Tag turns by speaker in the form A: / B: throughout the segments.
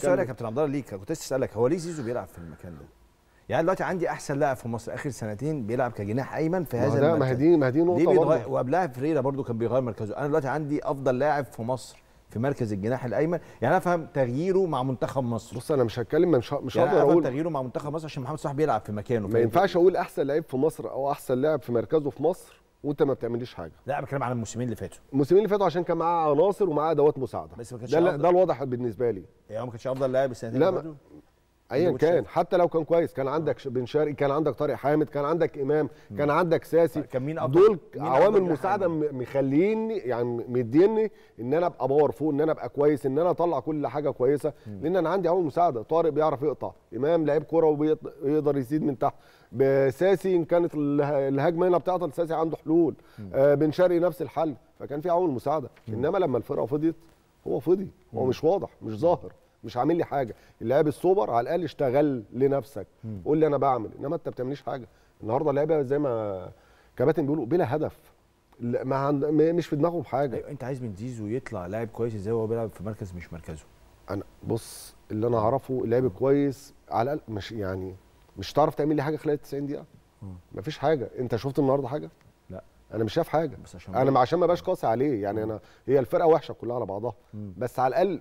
A: سؤال يا كابتن
B: عبد الله ليك كنت اسالك هو ليه زيزو بيلعب في المكان ده؟ يعني دلوقتي عندي احسن لاعب في مصر اخر سنتين بيلعب كجناح ايمن في هذا المكان ما هي دي ما
A: هي دي نقطه ليه بيتغير
B: وقبلها فريرا برضه كان بيغير مركزه انا دلوقتي عندي افضل لاعب في مصر في مركز الجناح الايمن يعني افهم تغييره مع منتخب مصر بص انا مش هتكلم مش مش يعني هقدر اقول تغييره مع منتخب مصر عشان محمد صلاح بيلعب في مكانه ما ينفعش اقول
A: احسن لعيب في مصر او احسن لاعب في مركزه في مصر وانت ما بتعمليش حاجه
B: لا انا بتكلم على الموسمين اللي فاتوا
A: الموسمين اللي فاتوا عشان كان معاه عناصر ومعاه ادوات مساعده
B: بس ما كانش ده, ده
A: الواضح بالنسبه لي يعني هو ما كانش افضل لاعب السنتين اللي فاتوا ايا كان حتى لو كان كويس كان عندك بن شرقي كان عندك طارق حامد كان عندك امام كان عندك ساسي طيب، كان مين دول مين عوامل مساعده مخليني يعني مديني ان انا ابقى باور فوق ان انا ابقى كويس ان انا اطلع كل حاجه كويسه مم. لان انا عندي عوامل مساعده طارق بيعرف يقطع امام لعيب كوره وبيقدر يزيد من تحت بساسي ان كانت الهجمه هنا بتعطل ساسي عنده حلول آه بن شرقي نفس الحل فكان في عوامل مساعده مم. انما لما الفرقه فضيت هو فضي هو مش واضح مش ظاهر مش عامل لي حاجه اللعيب السوبر على الاقل اشتغل لنفسك قول لي انا بعمل انما انت ما بتعمليش حاجه النهارده اللعيبه زي ما كباتن بيقولوا بلا هدف ما عند... مش في دماغهم
B: حاجه أيوة انت عايز من زيزو يطلع لاعب كويس ازاي وهو بيلعب في مركز مش مركزه
A: انا بص اللي انا اعرفه لعيب كويس على الاقل مش يعني مش هتعرف تعمل لي حاجه خلال 90 دقيقه مفيش حاجه انت شفت النهارده حاجه لا انا مش شايف حاجه بس عشان انا عشان ما بقاش قاسي عليه يعني انا هي الفرقه وحشه كلها على بعضها بس على الاقل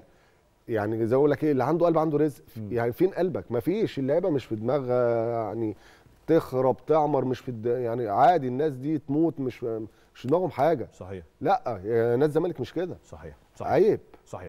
A: يعني زي اقول لك ايه اللي عنده قلب عنده رزق يعني فين قلبك ما فيش اللعيبه مش في دماغها آه، يعني تخرب تعمر مش في يعني عادي الناس دي تموت مش مش دماغهم حاجه صحيح لا آه، ناس الزمالك مش كده صحيح صحيح عيب صحيح